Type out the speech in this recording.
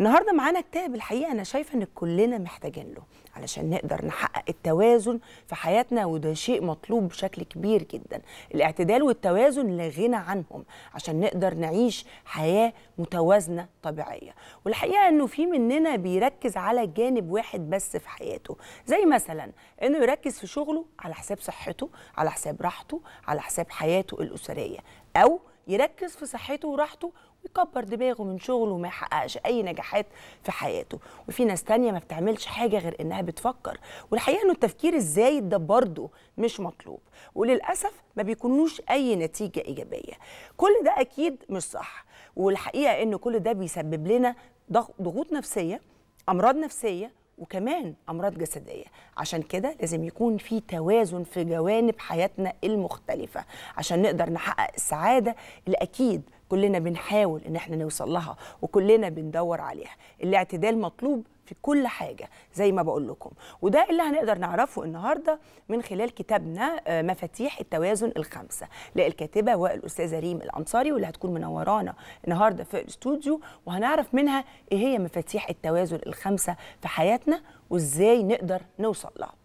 النهارده معانا كتاب الحقيقه انا شايفه ان كلنا محتاجين له علشان نقدر نحقق التوازن في حياتنا وده شيء مطلوب بشكل كبير جدا الاعتدال والتوازن لا غنى عنهم عشان نقدر نعيش حياه متوازنه طبيعيه والحقيقه انه في مننا بيركز على جانب واحد بس في حياته زي مثلا انه يركز في شغله على حساب صحته على حساب راحته على حساب حياته الاسريه او يركز في صحته وراحته ويكبر دماغه من شغله وما يحققش اي نجاحات في حياته وفي ناس تانية ما بتعملش حاجه غير انها بتفكر والحقيقه انه التفكير الزايد ده برضه مش مطلوب وللاسف ما بيكونوش اي نتيجه ايجابيه كل ده اكيد مش صح والحقيقه ان كل ده بيسبب لنا ضغوط نفسيه امراض نفسيه وكمان امراض جسديه عشان كده لازم يكون في توازن في جوانب حياتنا المختلفه عشان نقدر نحقق السعاده اللي اكيد كلنا بنحاول ان احنا نوصل لها وكلنا بندور عليها الاعتدال مطلوب في كل حاجه زي ما بقول لكم وده اللي هنقدر نعرفه النهارده من خلال كتابنا آه، مفاتيح التوازن الخمسه للكاتبه والاستاذه ريم الانصاري واللي هتكون منورانا النهارده في الاستوديو وهنعرف منها ايه هي مفاتيح التوازن الخمسه في حياتنا وازاي نقدر نوصل لها